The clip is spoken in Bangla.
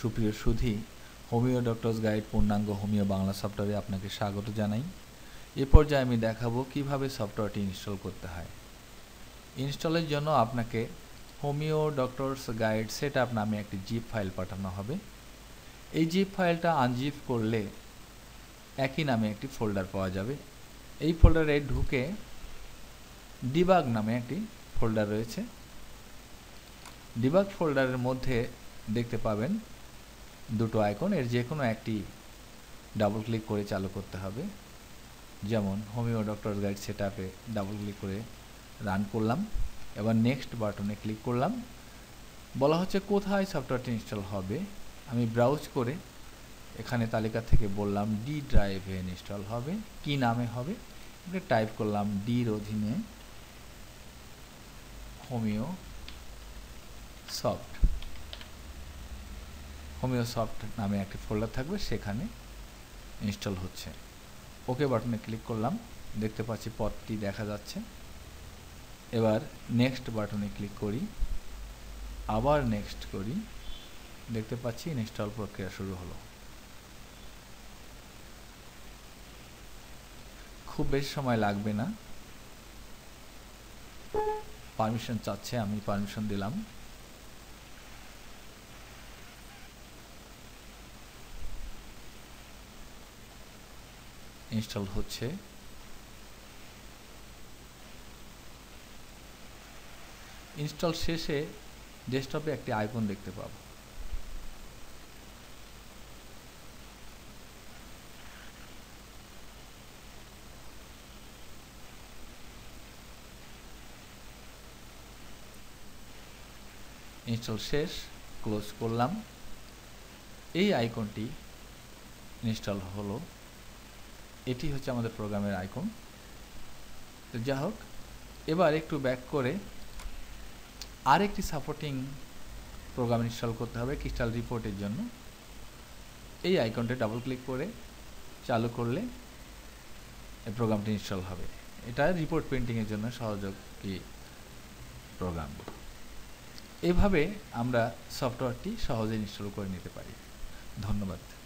সুপ্রিয় সুধী হোমিও ডক্টরস গাইড পূর্ণাঙ্গ হোমিও বাংলা সফটওয়্যারে আপনাকে স্বাগত জানাই এ পর্যায়ে আমি দেখাবো কিভাবে সফটওয়্যারটি ইনস্টল করতে হয় ইনস্টলের জন্য আপনাকে homeo doctors guide set up নামে একটি জিপ ফাইল পাঠানো হবে এই জিপ ফাইলটা আনজিপ করলে একই নামে একটি ফোল্ডার পাওয়া যাবে এই ফোল্ডারে ঢুকে ডিবাগ নামে একটি ফোল্ডার রয়েছে ডিবাগ ফোল্ডারের মধ্যে দেখতে পাবেন দুটো আইকন এর যে কোনো একটি ডাবল ক্লিক করে চালু করতে হবে যেমন হোমিও ডক্টর গাইড সেট আপে ডাবল ক্লিক করে রান করলাম এবার নেক্সট বাটনে ক্লিক করলাম বলা হচ্ছে কোথায় সফটওয়্যারটি ইনস্টল হবে আমি ব্রাউজ করে এখানে তালিকা থেকে বললাম ডি ড্রাইভে ইনস্টল হবে কি নামে হবে এটা টাইপ করলাম ডির অধীনে হোমিও সফট হোমিওসফট নামে একটি ফোল্ডার থাকবে সেখানে ইনস্টল হচ্ছে ওকে বাটনে ক্লিক করলাম দেখতে পাচ্ছি পথটি দেখা যাচ্ছে এবার নেক্সট বাটনে ক্লিক করি আবার নেক্সট করি দেখতে পাচ্ছি ইনস্টল প্রক্রিয়া শুরু হলো খুব বেশি সময় লাগবে না পারমিশন চাচ্ছে আমি পারমিশন দিলাম ইনস্টল হচ্ছে ইনস্টল শেষে ডেস্কটপে একটি আইকন দেখতে পাবো ইনস্টল শেষ ক্লোজ করলাম এই আইকনটি ইনস্টল হলো এটি হচ্ছে আমাদের প্রোগ্রামের আইকন তো যা হোক এবার একটু ব্যাক করে আরেকটি সাপোর্টিং প্রোগ্রাম ইনস্টল করতে হবে ক্রিস্টাল রিপোর্টের জন্য এই আইকনটা ডাবল ক্লিক করে চালু করলে এই প্রোগ্রামটি ইনস্টল হবে এটা রিপোর্ট প্রিন্টিংয়ের জন্য সহযোগী প্রোগ্রাম এভাবে আমরা সফটওয়্যারটি সহজে ইনস্টল করে নিতে পারি ধন্যবাদ